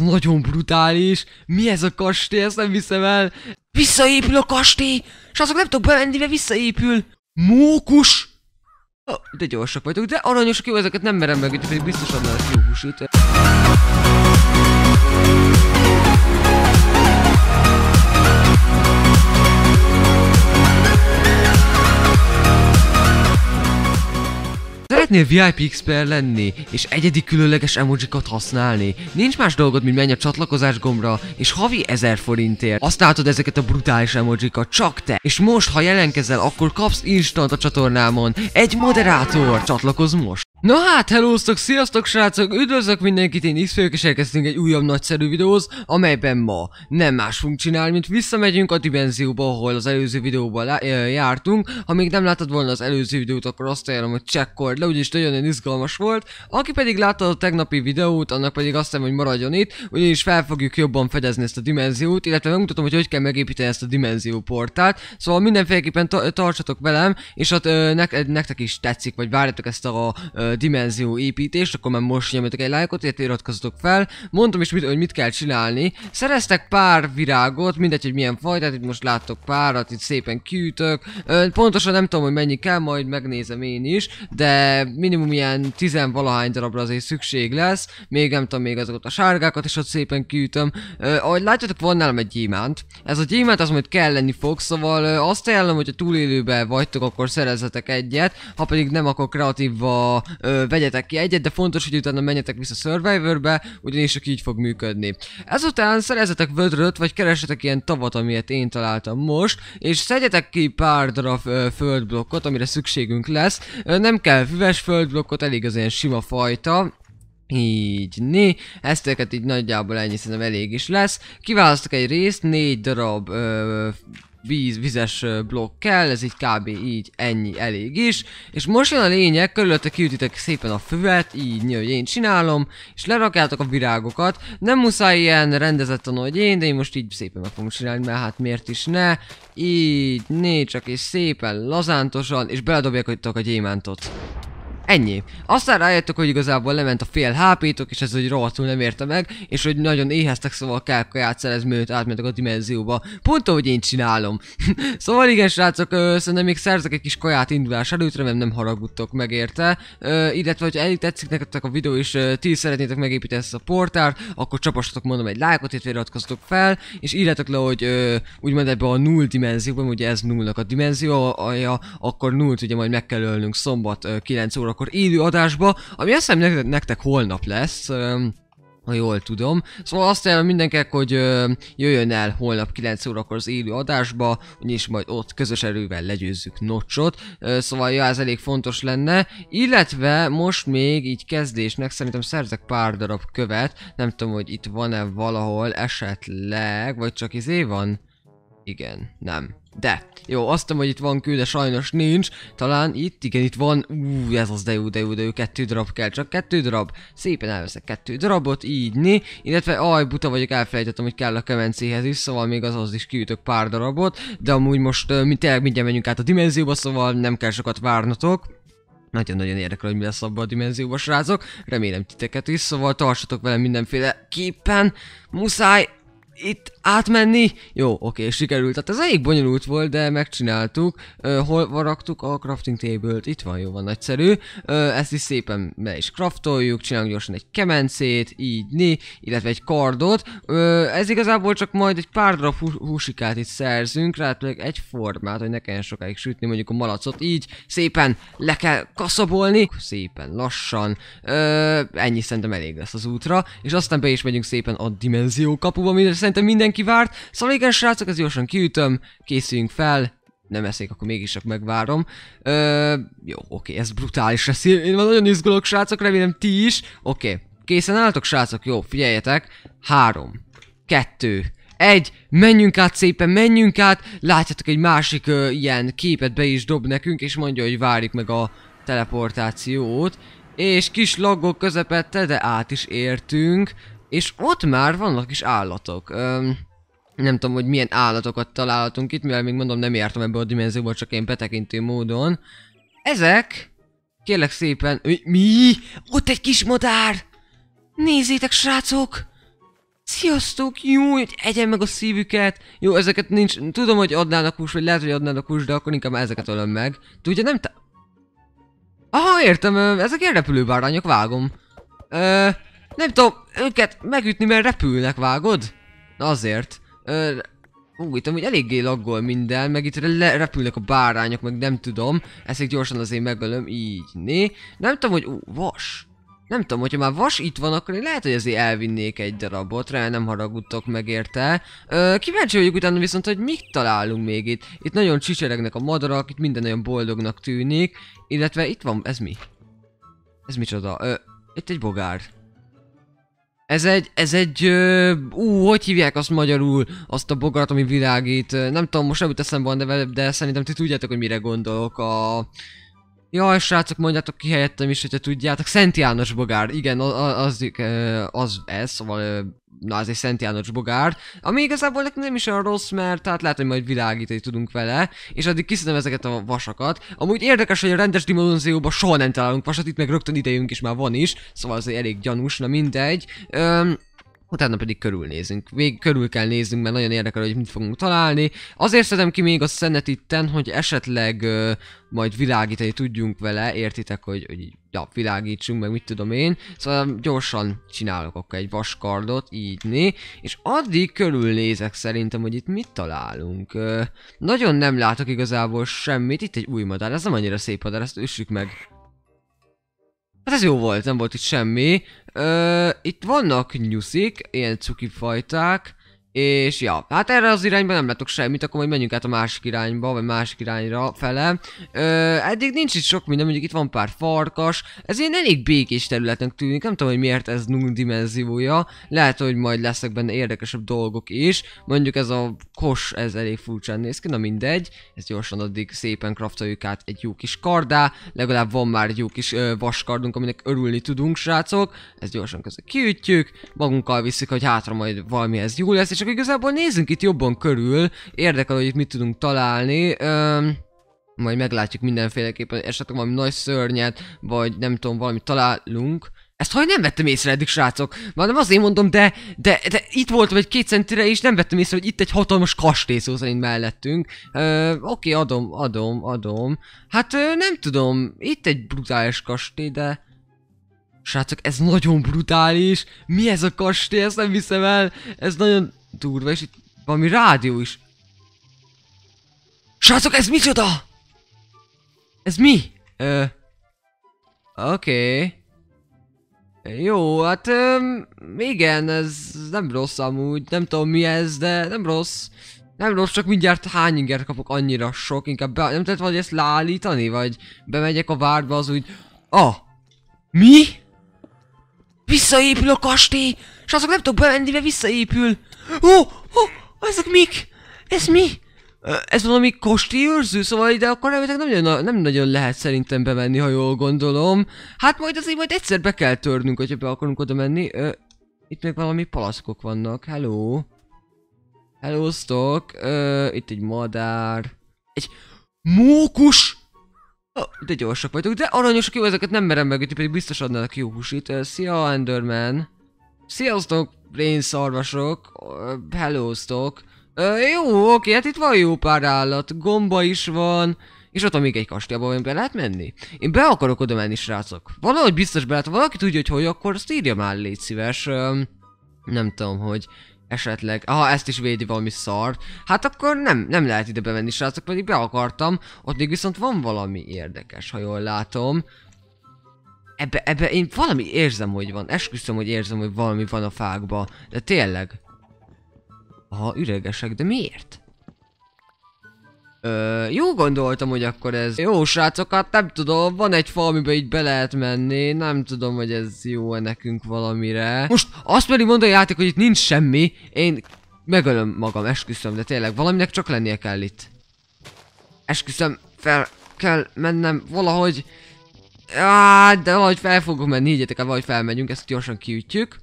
Ez nagyon brutális. Mi ez a kastély? Ezt nem viszem el. Visszaépül a kastély! És azok nem tudok bemenni, mert visszaépül. Mókus! Oh, de gyorsak vagytok, de aranyosak, jó, ezeket nem merem meg, pedig biztosan lesz jó húsütő. Szeretnél VIP XPR lenni, és egyedi különleges emojikat használni? Nincs más dolgod, mint menj a csatlakozás gombra, és havi 1000 forintért látod ezeket a brutális emojikat, csak te! És most, ha jelenkezel, akkor kapsz instant a csatornámon egy moderátor! Csatlakozz most! Na hát, hellóztok, sziasztok srácok, üdvözlök mindenkit, én x és elkezdtünk egy újabb nagyszerű videóhoz, amelyben ma nem más fogunk csinálni, mint visszamegyünk a dimenzióba, ahol az előző videóban jártunk. Ha még nem láttad volna az előző videót, akkor azt ajánlom, hogy csekkold le, úgyis nagyon izgalmas volt. Aki pedig látta a tegnapi videót, annak pedig azt hiszem, hogy maradjon itt, ugyanis fel fogjuk jobban fedezni ezt a dimenziót, illetve megmutatom, hogy hogy kell megépíteni ezt a dimenzió portált. Szóval mindenféleképpen tartsatok velem, és hát ö, nektek is tetszik, vagy várjátok ezt a ö, dimenzió építést, akkor már most nyomjatok egy lájkot, illetve iratkozzatok fel. Mondtam is, mit, hogy mit kell csinálni. Szereztek pár virágot, mindegy, hogy milyen fajtát, itt most láttok párat, itt szépen kiütök. Ö, pontosan nem tudom, hogy mennyi kell, majd megnézem én is, de minimum ilyen tizenvalahány darabra azért szükség lesz. Még nem tudom, még azokat a sárgákat is ott szépen kiütöm. Ö, ahogy látjátok, van nálam egy gyémánt. Ez a gyémánt az majd kell lenni fog, szóval ö, azt ajánlom, hogy a túlélőben vagytok, akkor szerezzetek egyet, ha pedig nem, akkor kreatívba ö, vegyetek ki egyet, de fontos, hogy utána menjetek vissza Survivorbe, ugyanis csak így fog működni. Ezután szerezzetek vödröt, vagy keresetek ilyen tavat, amilyet én találtam most, és szedjetek ki pár darab ö, földblokkot, amire szükségünk lesz. Ö, nem kell füves földblokkot, elég az ilyen sima fajta, így, né, ezt így nagyjából ennyi szerintem elég is lesz. Kiválasztok egy részt, négy darab ö, víz, vizes blokk kell, ez így kb. így ennyi elég is. És most jön a lényeg, körülötte kiütitek szépen a füvet, így hogy én csinálom, és lerakjátok a virágokat. Nem muszáj ilyen rendezetten, hogy én, de én most így szépen meg fogom csinálni, mert hát miért is ne. Így, né, csak és szépen, lazántosan, és beledobják a gyémántot. Ennyi. Aztán rájöttek, hogy igazából lement a fél hp és ez hogy rohadtul nem érte meg, és hogy nagyon éheztek, szóval kaját szerezni, mert átmentek a dimenzióba. Pont ahogy én csinálom. szóval igen, srácok, ö, szerintem még szerzek egy kis kaját indulás előtt, remélem nem haragudtok meg érte. Ö, illetve, hogy elég tetszik nektek a videó, és ö, ti szeretnétek megépíteni ezt a portárt, akkor csapassatok mondom egy lájkot, itt iratkozzatok fel, és írjátok le, hogy ö, úgymond ebbe a null dimenzióban, ugye ez nullnak a dimenziója, akkor nullt ugye majd meg kell ölnünk szombat ö, 9 óra akkor élő adásba, ami azt hiszem nektek, nektek holnap lesz. Um, ha jól tudom. Szóval azt ajánlom mindenkinek, hogy ö, jöjjön el holnap 9 órakor az élő adásba, és majd ott közös erővel legyőzzük Nocsot. szóval ja, ez elég fontos lenne. Illetve most még így kezdésnek szerintem szerzek pár darab követ. Nem tudom, hogy itt van-e valahol esetleg, vagy csak izé van? Igen, nem. De. Jó, azt hiszem, hogy itt van kő, de sajnos nincs. Talán itt, igen, itt van. Ú, ez az de jó, de jó, de jó, kettő darab kell, csak kettő darab. Szépen elveszek kettő darabot, így né. Illetve, aj, buta vagyok, elfelejtettem, hogy kell a kemencéhez is, szóval még azaz is kiütök pár darabot. De amúgy most uh, mi tényleg mindjárt menjünk át a dimenzióba, szóval nem kell sokat várnotok. Nagyon-nagyon érdekel, hogy mi lesz abban a dimenzióban, srácok. Remélem titeket is, szóval tartsatok velem mindenféleképpen. Muszáj itt átmenni, jó, oké, sikerült. Tehát ez elég bonyolult volt, de megcsináltuk. Ö, hol varaktuk a crafting table-t? Itt van, jó van, nagyszerű. Ö, ezt is szépen be is craftoljuk, csinálunk gyorsan egy kemencét, így, ni, illetve egy kardot. Ö, ez igazából csak majd egy pár darab húsikát itt szerzünk, ráadjuk egy formát, hogy ne kelljen sokáig sütni mondjuk a malacot, így szépen le kell kaszabolni, szépen lassan. Ö, ennyi szerintem elég lesz az útra, és aztán be is megyünk szépen a dimenzió kapuba, mindre szerintem mindenki várt. Szóval igen, srácok, ez gyorsan kiütöm, készüljünk fel, nem eszik, akkor mégis csak megvárom. Ö, jó, oké, ez brutális lesz. Én már nagyon izgulok, srácok, remélem ti is. Oké, készen álltok, srácok? Jó, figyeljetek. Három, kettő, egy, menjünk át szépen, menjünk át. Látjátok, egy másik ö, ilyen képet be is dob nekünk, és mondja, hogy várjuk meg a teleportációt. És kis logok közepette, de át is értünk. És ott már vannak is állatok. Öm, nem tudom, hogy milyen állatokat találhatunk itt, mivel még mondom, nem jártam ebbe a dimenzióba, csak én betekintő módon. Ezek, kérlek szépen, mi? Ott egy kis madár! Nézzétek, srácok! Sziasztok, jó, hogy egyen meg a szívüket. Jó, ezeket nincs, tudom, hogy adnának hús, vagy lehet, hogy adnának hús, de akkor inkább ezeket ölöm meg. Tudja, nem te... Aha, értem, ezek ilyen repülőbárányok, vágom. Ö, nem tudom, őket megütni, mert repülnek, vágod? Na azért. Ö, ú, itt hogy eléggé laggol minden, meg itt repülnek a bárányok, meg nem tudom. Ezek gyorsan azért megölöm, így, né. Nem tudom, hogy... Ú, vas. Nem tudom, hogyha már vas itt van, akkor én lehet, hogy azért elvinnék egy darabot, rá nem haragudtok meg érte. Ö, kíváncsi vagyok utána viszont, hogy mit találunk még itt. Itt nagyon csicseregnek a madarak, itt minden nagyon boldognak tűnik. Illetve itt van, ez mi? Ez micsoda? Ö, itt egy bogár. Ez egy, ez egy, ö, ú, hogy hívják azt magyarul, azt a bogarat, ami világít, nem tudom, most nem jut eszembe van, de, de szerintem ti tudjátok, hogy mire gondolok, a, Jaj, srácok, mondjátok ki helyettem is, hogyha tudjátok. Szent János Bogár, igen, az, az, az ez, szóval na az egy Szent János Bogár, ami igazából nekünk nem is olyan rossz, mert tehát lehet, hogy majd világítani tudunk vele, és addig kiszedem ezeket a vasakat. Amúgy érdekes, hogy a rendes dimonzióban soha nem találunk vasat, itt meg rögtön idejünk is már van is, szóval az elég gyanús, na mindegy. Öm, utána pedig körülnézünk. Még körül kell néznünk, mert nagyon érdekel, hogy mit fogunk találni. Azért szedem ki még a szenet itten, hogy esetleg ö, majd világítani tudjunk vele, értitek, hogy, hogy ja, világítsunk, meg mit tudom én. Szóval gyorsan csinálok akkor egy vaskardot, így né, és addig körülnézek szerintem, hogy itt mit találunk. Ö, nagyon nem látok igazából semmit, itt egy új madár, ez nem annyira szép madár, ezt üssük meg. Hát ez jó volt, nem volt itt semmi. Ö, itt vannak nyuszik, ilyen cuki fajták. És ja, hát erre az irányba nem látok semmit, akkor majd menjünk át a másik irányba, vagy másik irányra fele. Ö, eddig nincs itt sok minden, mondjuk itt van pár farkas, ez ilyen elég békés területnek tűnik, nem tudom, hogy miért ez null dimenziója. Lehet, hogy majd lesznek benne érdekesebb dolgok is. Mondjuk ez a kos, ez elég furcsán néz ki, na mindegy. Ez gyorsan addig szépen kraftoljuk át egy jó kis kardá, legalább van már egy jó kis ö, vaskardunk, aminek örülni tudunk, srácok. Ez gyorsan közben kiütjük, magunkkal viszik, hogy hátra majd valami ez jó lesz, és csak igazából nézzünk itt jobban körül, érdekel, hogy itt mit tudunk találni. Öm, majd meglátjuk mindenféleképpen, esetleg hát valami nagy szörnyet, vagy nem tudom, valami találunk. Ezt hogy nem vettem észre eddig, srácok? Már nem azért mondom, de, de, de itt voltam egy két centire, és nem vettem észre, hogy itt egy hatalmas kastély szó szerint mellettünk. Ö, oké, adom, adom, adom. Hát ö, nem tudom, itt egy brutális kastély, de... Srácok, ez nagyon brutális. Mi ez a kastély? Ezt nem viszem el. Ez nagyon durva, és itt valami rádió is. Srácok, ez micsoda? Ez mi? Ö... Oké. Okay. Jó, hát öm, igen, ez nem rossz amúgy, nem tudom mi ez, de nem rossz. Nem rossz, csak mindjárt hány ingert kapok annyira sok, inkább be, nem tudod vagy ezt leállítani, vagy bemegyek a várba az úgy... Ah! Mi? Visszaépül a kastély! Srácok, nem tudok bemenni, mert visszaépül! Ó, oh, ó, oh, ezek mik? Ez mi? Ez valami kosti őrző, szóval ide akkor elvileg nem nagyon, nem nagyon lehet szerintem bemenni, ha jól gondolom. Hát majd azért majd egyszer be kell törnünk, hogyha be akarunk oda menni. Ö, itt még valami palaszkok vannak. Hello. Hello, stock. Ö, itt egy madár. Egy mókus! De gyorsak vagyok, de aranyosak jó, ezeket nem merem megütni, pedig biztos adnának jó húsit. Szia, Enderman! Sziasztok! szarvasok, hellóztok. Jó, oké, hát itt van jó pár állat, gomba is van, és ott van még egy kastélyba, amiben lehet menni. Én be akarok oda menni, srácok. Valahogy biztos be lehet, valaki tudja, hogy hogy, akkor azt írja már, légy szíves. Nem tudom, hogy esetleg, ha ezt is védi valami szar, hát akkor nem, nem lehet ide bemenni, srácok, pedig be akartam, ott még viszont van valami érdekes, ha jól látom. Ebbe, ebbe én valami érzem, hogy van. Esküszöm, hogy érzem, hogy valami van a fákba. De tényleg. Aha, üregesek, de miért? Ö, jó gondoltam, hogy akkor ez... Jó srácok, hát nem tudom, van egy fa, amiben így be lehet menni. Nem tudom, hogy ez jó-e nekünk valamire. Most azt pedig mondja a játék, hogy itt nincs semmi. Én megölöm magam, esküszöm, de tényleg valaminek csak lennie kell itt. Esküszöm, fel kell mennem valahogy. Á, de valahogy fel fogunk menni, higgyetek el, valahogy felmegyünk, ezt gyorsan kiütjük.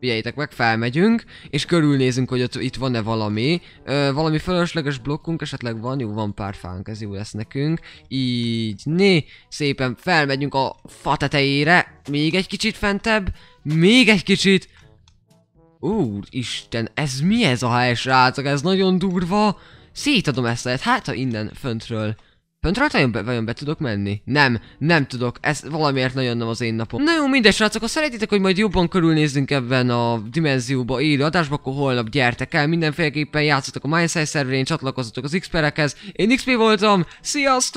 Figyeljétek meg, felmegyünk, és körülnézünk, hogy ott, itt van-e valami. Ö, valami fölösleges blokkunk esetleg van, jó, van pár fánk, ez jó lesz nekünk. Így, né, szépen felmegyünk a fa tetejére, még egy kicsit fentebb, még egy kicsit. Úristen, ez mi ez a hely, srácok, ez nagyon durva. Szétadom ezt, hát ha innen föntről rajta hát vajon be, vajon be tudok menni? Nem, nem tudok, ez valamiért nagyon nem az én napom. Na jó, minden srácok, ha szeretitek, hogy majd jobban körülnézzünk ebben a dimenzióba élő adásba, akkor holnap gyertek el, mindenféleképpen játszatok a MySci szerverén, csatlakozzatok az x Én XP voltam, sziasztok!